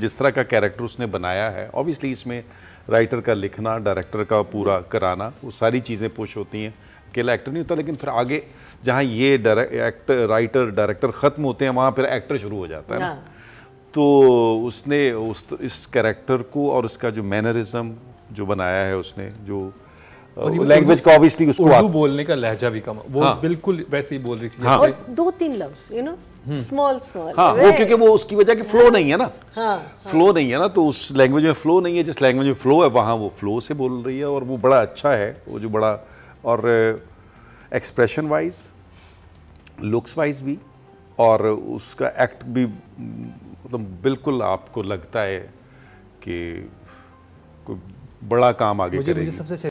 जिस तरह का कैरेक्टर उसने बनाया है ऑब्वियसली इसमें राइटर का लिखना डायरेक्टर का पूरा कराना वो सारी चीज़ें पुश होती हैं अकेला एक्टर नहीं होता लेकिन फिर आगे जहाँ ये एक्टर राइटर डायरेक्टर ख़त्म होते हैं वहाँ फिर एक्टर शुरू हो जाता है हाँ। तो उसने उस इस कैरेक्टर को और उसका जो मैनरिज़म जो बनाया है उसने जो लैंग्वेज का ऑब्वियसली उसको उर्दू बोलने का लहजा भी कम वो हाँ। बिल्कुल वैसे ही बोल रही थी हाँ। दो तीन लफ्ज यू नो स्मॉल स्मॉल हाँ वो क्योंकि वो उसकी वजह की फ्लो हाँ। नहीं है ना हाँ, फ्लो हाँ। नहीं है ना तो उस लैंग्वेज में फ्लो नहीं है जिस लैंग्वेज में फ्लो है वहाँ वो फ्लो से बोल रही है और वो बड़ा अच्छा है वो जो बड़ा और एक्सप्रेशन वाइज लुक्स वाइज भी और उसका एक्ट भी मतलब बिल्कुल आपको लगता है कि कोई बड़ा काम आगे मुझे, मुझे सबसे